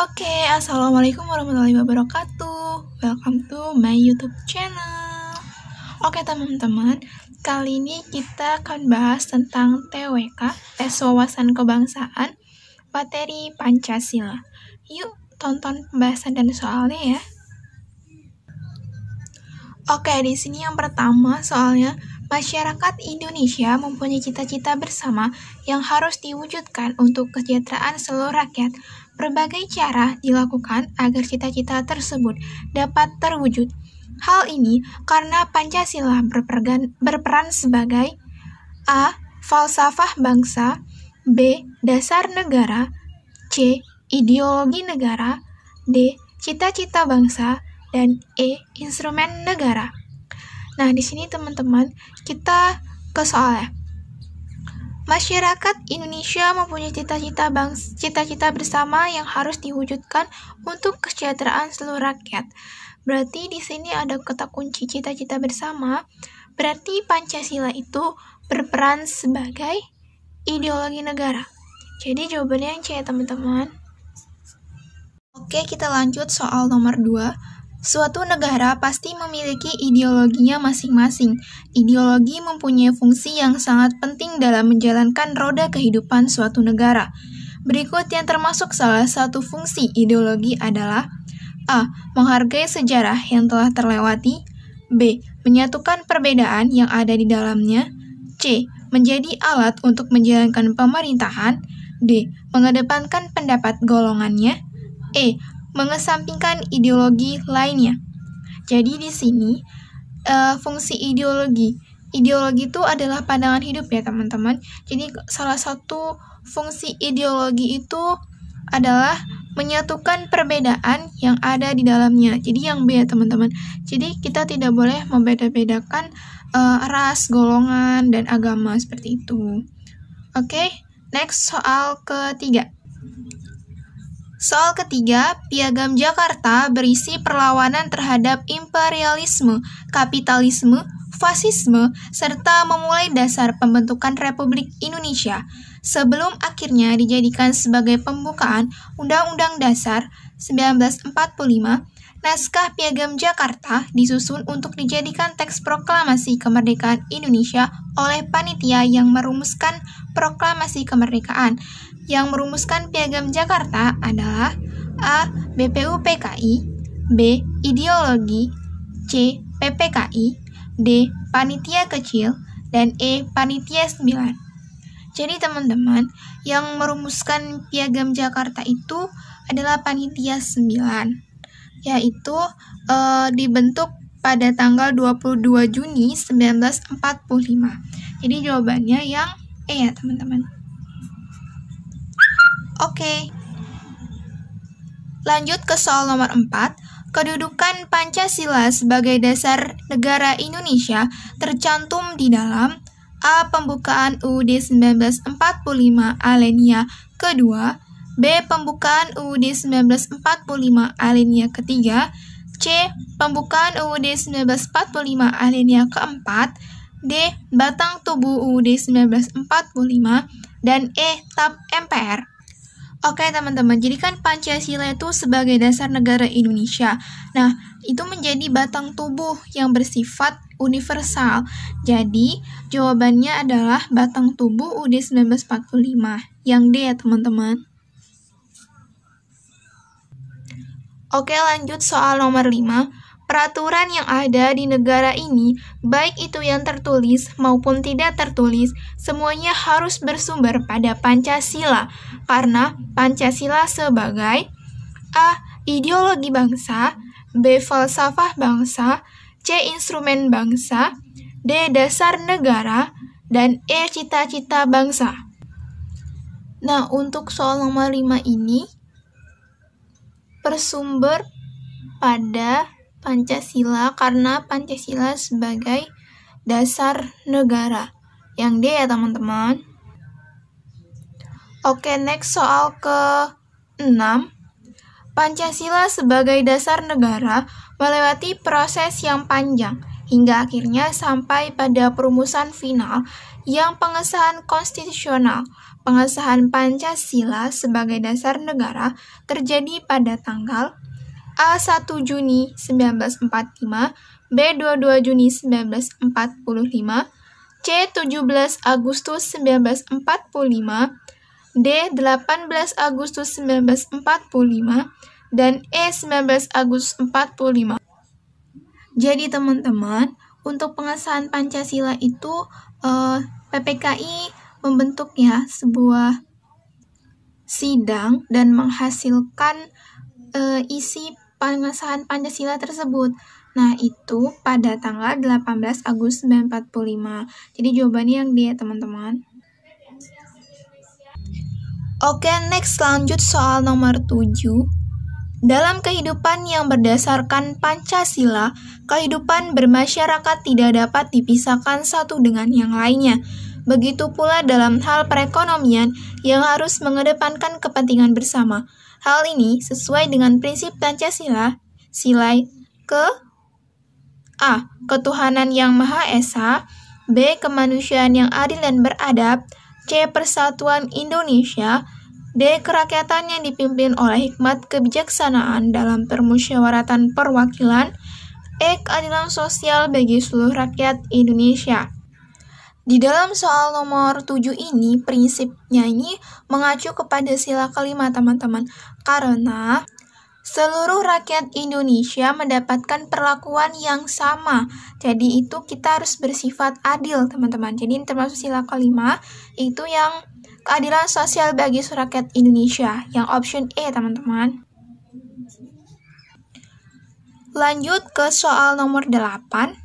Oke, okay, assalamualaikum warahmatullahi wabarakatuh. Welcome to my YouTube channel. Oke okay, teman-teman, kali ini kita akan bahas tentang TWK, tes wawasan kebangsaan, materi Pancasila. Yuk tonton pembahasan dan soalnya ya. Oke, okay, di sini yang pertama soalnya Masyarakat Indonesia mempunyai cita-cita bersama yang harus diwujudkan untuk kesejahteraan seluruh rakyat. Berbagai cara dilakukan agar cita-cita tersebut dapat terwujud. Hal ini karena Pancasila berpergan, berperan sebagai A. Falsafah bangsa B. Dasar negara C. Ideologi negara D. Cita-cita bangsa dan E. Instrumen negara Nah, di sini teman-teman kita ke soalnya. Masyarakat Indonesia mempunyai cita-cita bangsa, cita-cita bersama yang harus diwujudkan untuk kesejahteraan seluruh rakyat. Berarti di sini ada kata kunci cita-cita bersama. Berarti Pancasila itu berperan sebagai ideologi negara. Jadi jawabannya yang C ya teman-teman. Oke, kita lanjut soal nomor 2. Suatu negara pasti memiliki ideologinya masing-masing. Ideologi mempunyai fungsi yang sangat penting dalam menjalankan roda kehidupan suatu negara. Berikut yang termasuk salah satu fungsi ideologi adalah A. Menghargai sejarah yang telah terlewati B. Menyatukan perbedaan yang ada di dalamnya C. Menjadi alat untuk menjalankan pemerintahan D. Mengedepankan pendapat golongannya E mengesampingkan ideologi lainnya. Jadi di sini uh, fungsi ideologi, ideologi itu adalah pandangan hidup ya teman-teman. Jadi salah satu fungsi ideologi itu adalah menyatukan perbedaan yang ada di dalamnya. Jadi yang B ya teman-teman. Jadi kita tidak boleh membeda-bedakan uh, ras, golongan, dan agama seperti itu. Oke, okay, next soal ketiga. Soal ketiga, Piagam Jakarta berisi perlawanan terhadap imperialisme, kapitalisme, fasisme, serta memulai dasar pembentukan Republik Indonesia sebelum akhirnya dijadikan sebagai pembukaan Undang-Undang Dasar 1945 Naskah Piagam Jakarta disusun untuk dijadikan teks proklamasi kemerdekaan Indonesia oleh panitia yang merumuskan proklamasi kemerdekaan yang merumuskan Piagam Jakarta adalah A. BPU PKI B. Ideologi C. PPKI D. Panitia Kecil dan E. Panitia 9 Jadi teman-teman, yang merumuskan Piagam Jakarta itu adalah Panitia 9 yaitu e, dibentuk pada tanggal 22 Juni 1945. Jadi jawabannya yang E ya teman-teman. Oke. Lanjut ke soal nomor 4. Kedudukan Pancasila sebagai dasar negara Indonesia tercantum di dalam A. Pembukaan UUD 1945 alinea kedua B. Pembukaan UUD 1945 alinea ketiga C. Pembukaan UUD 1945 alinea keempat D. Batang tubuh UUD 1945 dan E. Tab MPR Oke teman-teman, jadi kan Pancasila itu sebagai dasar negara Indonesia. Nah, itu menjadi batang tubuh yang bersifat universal. Jadi, jawabannya adalah batang tubuh UD 1945. Yang D ya teman-teman. Oke lanjut soal nomor 5 peraturan yang ada di negara ini, baik itu yang tertulis maupun tidak tertulis, semuanya harus bersumber pada Pancasila, karena Pancasila sebagai A. Ideologi bangsa B. Falsafah bangsa C. Instrumen bangsa D. Dasar negara dan E. Cita-cita bangsa Nah, untuk soal nomor 5 ini, bersumber pada Pancasila karena Pancasila sebagai dasar negara. Yang D ya teman-teman. Oke, next soal ke-6. Pancasila sebagai dasar negara melewati proses yang panjang hingga akhirnya sampai pada perumusan final yang pengesahan konstitusional. Pengesahan Pancasila sebagai dasar negara terjadi pada tanggal A1 Juni 1945, B22 Juni 1945, C17 Agustus 1945, D18 Agustus 1945, dan E19 Agustus 45. Jadi teman-teman, untuk pengesahan Pancasila itu eh, PPKI membentuknya sebuah sidang dan menghasilkan eh, isi pengesahan Pancasila tersebut. Nah, itu pada tanggal 18 Agustus 1945. Jadi jawabannya yang dia, teman-teman. Oke, next lanjut soal nomor 7. Dalam kehidupan yang berdasarkan Pancasila, kehidupan bermasyarakat tidak dapat dipisahkan satu dengan yang lainnya. Begitu pula dalam hal perekonomian yang harus mengedepankan kepentingan bersama. Hal ini sesuai dengan prinsip Pancasila, sila ke A. Ketuhanan yang Maha Esa B. Kemanusiaan yang adil dan beradab C. Persatuan Indonesia D. Kerakyatan yang dipimpin oleh hikmat kebijaksanaan dalam permusyawaratan perwakilan E. Keadilan sosial bagi seluruh rakyat Indonesia di dalam soal nomor 7 ini, prinsipnya ini mengacu kepada sila kelima, teman-teman. Karena seluruh rakyat Indonesia mendapatkan perlakuan yang sama. Jadi itu kita harus bersifat adil, teman-teman. Jadi termasuk sila kelima itu yang keadilan sosial bagi seluruh rakyat Indonesia, yang option E, teman-teman. Lanjut ke soal nomor 8.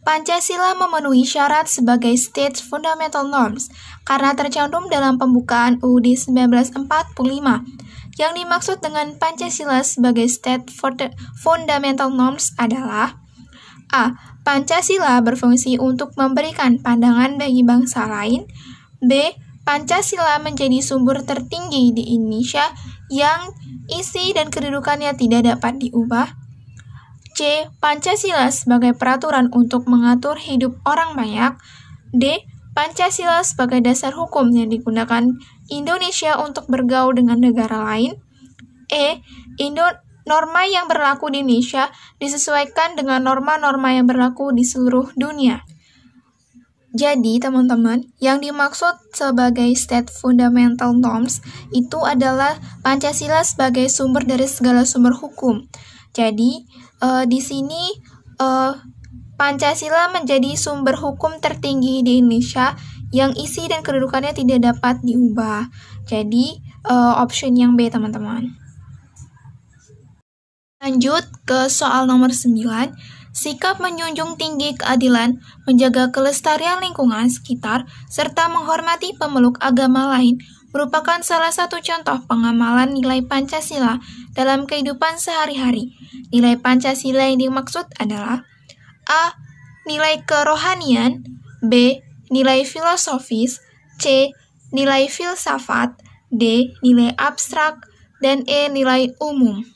Pancasila memenuhi syarat sebagai state fundamental norms karena tercantum dalam pembukaan UUD 1945 yang dimaksud dengan Pancasila sebagai state fundamental norms adalah A. Pancasila berfungsi untuk memberikan pandangan bagi bangsa lain. B. Pancasila menjadi sumber tertinggi di Indonesia yang isi dan kedudukannya tidak dapat diubah. C. Pancasila sebagai peraturan untuk mengatur hidup orang banyak. D. Pancasila sebagai dasar hukum yang digunakan Indonesia untuk bergaul dengan negara lain. E. Indo norma yang berlaku di Indonesia disesuaikan dengan norma-norma yang berlaku di seluruh dunia. Jadi, teman-teman, yang dimaksud sebagai state fundamental norms itu adalah Pancasila sebagai sumber dari segala sumber hukum. Jadi, uh, di sini uh, Pancasila menjadi sumber hukum tertinggi di Indonesia yang isi dan kedudukannya tidak dapat diubah. Jadi, uh, option yang B, teman-teman. Lanjut ke soal nomor 9. Sikap menjunjung tinggi keadilan, menjaga kelestarian lingkungan sekitar, serta menghormati pemeluk agama lain merupakan salah satu contoh pengamalan nilai Pancasila dalam kehidupan sehari-hari. Nilai Pancasila yang dimaksud adalah A. Nilai kerohanian B nilai filosofis, C. nilai filsafat, D. nilai abstrak, dan E. nilai umum.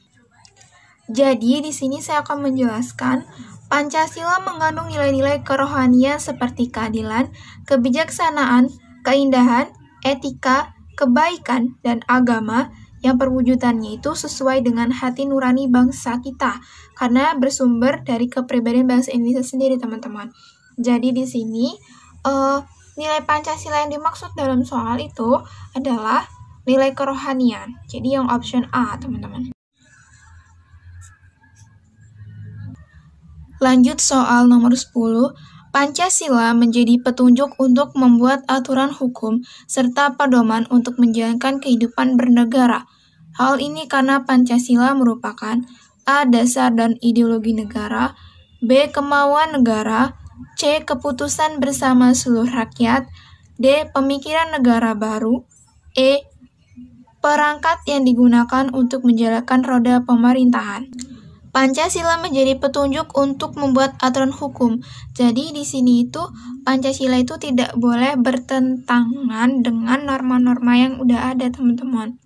Jadi, di sini saya akan menjelaskan Pancasila mengandung nilai-nilai kerohanian seperti keadilan, kebijaksanaan, keindahan, etika, kebaikan, dan agama yang perwujudannya itu sesuai dengan hati nurani bangsa kita karena bersumber dari kepribadian bangsa Indonesia sendiri, teman-teman. Jadi di sini uh, nilai Pancasila yang dimaksud dalam soal itu adalah nilai kerohanian. Jadi yang option A, teman-teman. Lanjut soal nomor 10. Pancasila menjadi petunjuk untuk membuat aturan hukum serta pedoman untuk menjalankan kehidupan bernegara. Hal ini karena Pancasila merupakan A. Dasar dan ideologi negara B. Kemauan negara C. Keputusan bersama seluruh rakyat. D. Pemikiran negara baru. E. Perangkat yang digunakan untuk menjalankan roda pemerintahan. Pancasila menjadi petunjuk untuk membuat aturan hukum. Jadi di sini itu Pancasila itu tidak boleh bertentangan dengan norma-norma yang udah ada, teman-teman.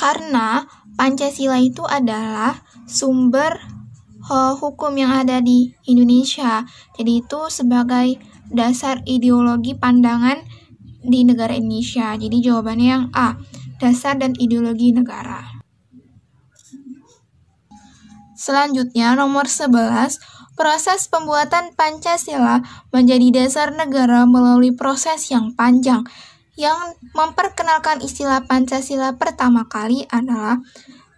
Karena Pancasila itu adalah sumber Eh, hukum yang ada di Indonesia. Jadi itu sebagai dasar ideologi pandangan di negara Indonesia. Jadi jawabannya yang A, dasar dan ideologi negara. Selanjutnya nomor 11, proses pembuatan Pancasila menjadi dasar negara melalui proses yang panjang. Yang memperkenalkan istilah Pancasila pertama kali adalah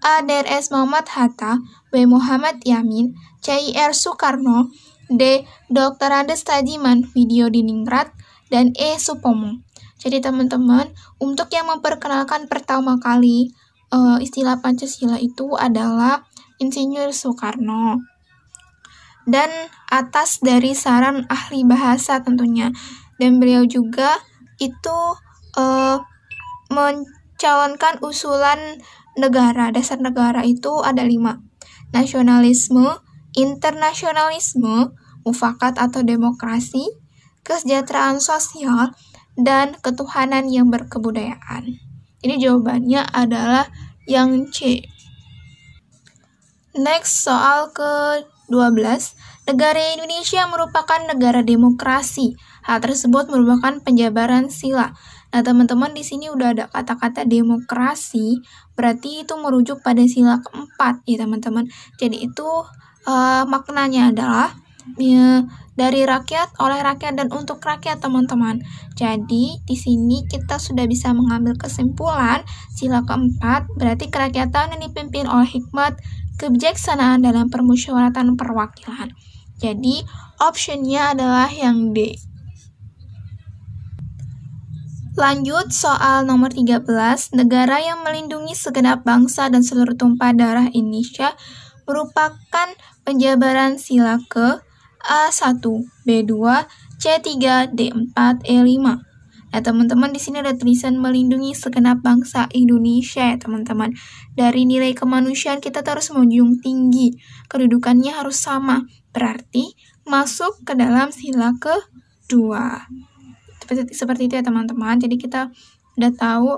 A. Drs. Muhammad Hatta, B. Muhammad Yamin, C. R. Soekarno, D. Dr. Andes Tajiman, Video Diningrat, dan E. Supomo. Jadi teman-teman, untuk yang memperkenalkan pertama kali uh, istilah Pancasila itu adalah Insinyur Soekarno. Dan atas dari saran ahli bahasa tentunya. Dan beliau juga itu uh, men calonkan usulan negara. Dasar negara itu ada lima. Nasionalisme, internasionalisme, mufakat atau demokrasi, kesejahteraan sosial, dan ketuhanan yang berkebudayaan. Ini jawabannya adalah yang C. Next, soal ke-12. Negara Indonesia merupakan negara demokrasi Hal tersebut merupakan penjabaran sila. Nah, teman-teman di sini udah ada kata-kata demokrasi, berarti itu merujuk pada sila keempat ya, teman-teman. Jadi itu uh, maknanya adalah uh, dari rakyat, oleh rakyat, dan untuk rakyat, teman-teman. Jadi, di sini kita sudah bisa mengambil kesimpulan sila keempat, berarti kerakyatan yang dipimpin oleh hikmat, kebijaksanaan dalam permusyawaratan perwakilan. Jadi, optionnya adalah yang D. Lanjut soal nomor 13, negara yang melindungi segenap bangsa dan seluruh tumpah darah Indonesia merupakan penjabaran sila ke A1, B2, C3, D4, E5. Ya teman-teman di sini ada tulisan melindungi segenap bangsa Indonesia ya, teman-teman. Dari nilai kemanusiaan kita harus menjunjung tinggi. Kedudukannya harus sama. Berarti masuk ke dalam sila ke 2 seperti seperti itu ya teman-teman jadi kita udah tahu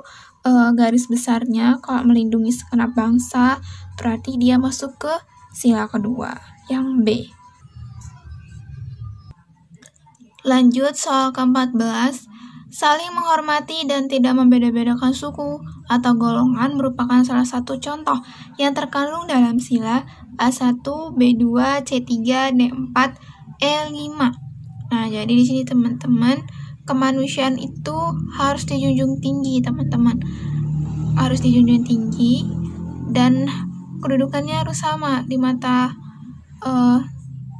e, garis besarnya kalau melindungi segenap bangsa berarti dia masuk ke sila kedua yang B lanjut soal ke-14 Saling menghormati dan tidak membeda-bedakan suku atau golongan merupakan salah satu contoh yang terkandung dalam sila A1, B2, C3, D4, E5. Nah, jadi di sini teman-teman kemanusiaan itu harus dijunjung tinggi teman-teman harus dijunjung tinggi dan kedudukannya harus sama di mata uh,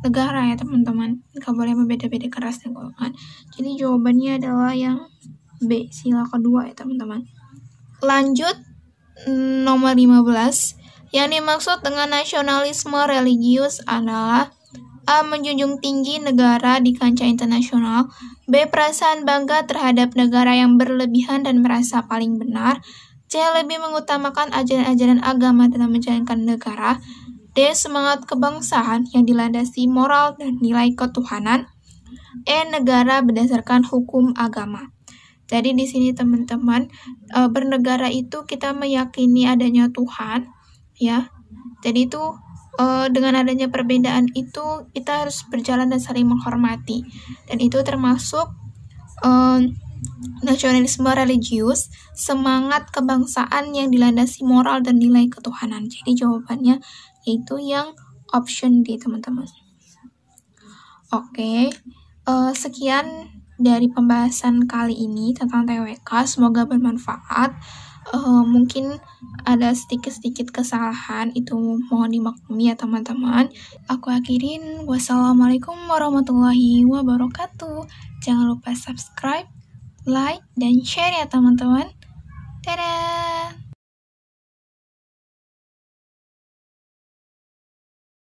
negara ya teman-teman nggak boleh berbeda beda keras dan golongan jadi jawabannya adalah yang B sila kedua ya teman-teman lanjut nomor 15 yang dimaksud dengan nasionalisme religius adalah A. Menjunjung tinggi negara di kancah internasional. B. Perasaan bangga terhadap negara yang berlebihan dan merasa paling benar. C. Lebih mengutamakan ajaran-ajaran agama dalam menjalankan negara. D. Semangat kebangsaan yang dilandasi moral dan nilai ketuhanan. E. Negara berdasarkan hukum agama. Jadi di sini teman-teman e, bernegara itu kita meyakini adanya Tuhan, ya. Jadi itu uh, dengan adanya perbedaan itu kita harus berjalan dan saling menghormati dan itu termasuk uh, nasionalisme religius semangat kebangsaan yang dilandasi moral dan nilai ketuhanan jadi jawabannya yaitu yang option D teman-teman oke okay. uh, eh, sekian dari pembahasan kali ini tentang TWK semoga bermanfaat uh, mungkin ada sedikit-sedikit kesalahan itu mohon dimaklumi ya teman-teman. Aku akhirin wassalamualaikum warahmatullahi wabarakatuh. Jangan lupa subscribe, like, dan share ya teman-teman. Dadah!